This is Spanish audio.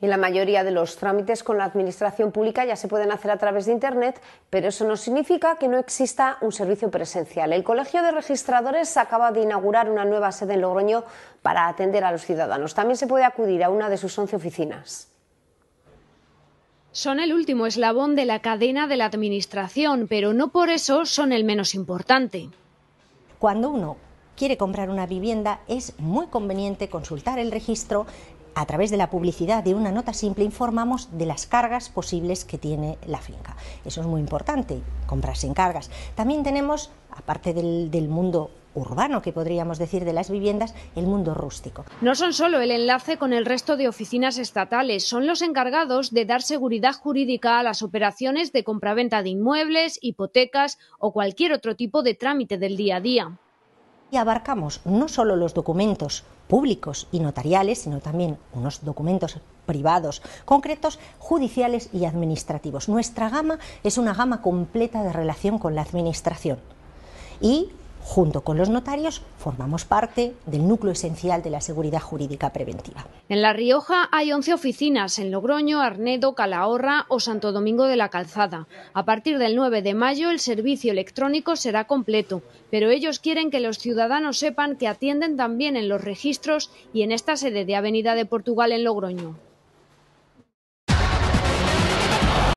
Y la mayoría de los trámites con la administración pública ya se pueden hacer a través de Internet, pero eso no significa que no exista un servicio presencial. El Colegio de Registradores acaba de inaugurar una nueva sede en Logroño para atender a los ciudadanos. También se puede acudir a una de sus 11 oficinas. Son el último eslabón de la cadena de la Administración, pero no por eso son el menos importante. Cuando uno quiere comprar una vivienda, es muy conveniente consultar el registro a través de la publicidad de una nota simple informamos de las cargas posibles que tiene la finca. Eso es muy importante, compras sin cargas. También tenemos, aparte del, del mundo urbano que podríamos decir de las viviendas, el mundo rústico. No son solo el enlace con el resto de oficinas estatales, son los encargados de dar seguridad jurídica a las operaciones de compraventa de inmuebles, hipotecas o cualquier otro tipo de trámite del día a día y abarcamos no solo los documentos públicos y notariales, sino también unos documentos privados, concretos, judiciales y administrativos. Nuestra gama es una gama completa de relación con la Administración. Y junto con los notarios, formamos parte del núcleo esencial de la seguridad jurídica preventiva. En La Rioja hay 11 oficinas en Logroño, Arnedo, Calahorra o Santo Domingo de la Calzada. A partir del 9 de mayo el servicio electrónico será completo, pero ellos quieren que los ciudadanos sepan que atienden también en los registros y en esta sede de Avenida de Portugal en Logroño.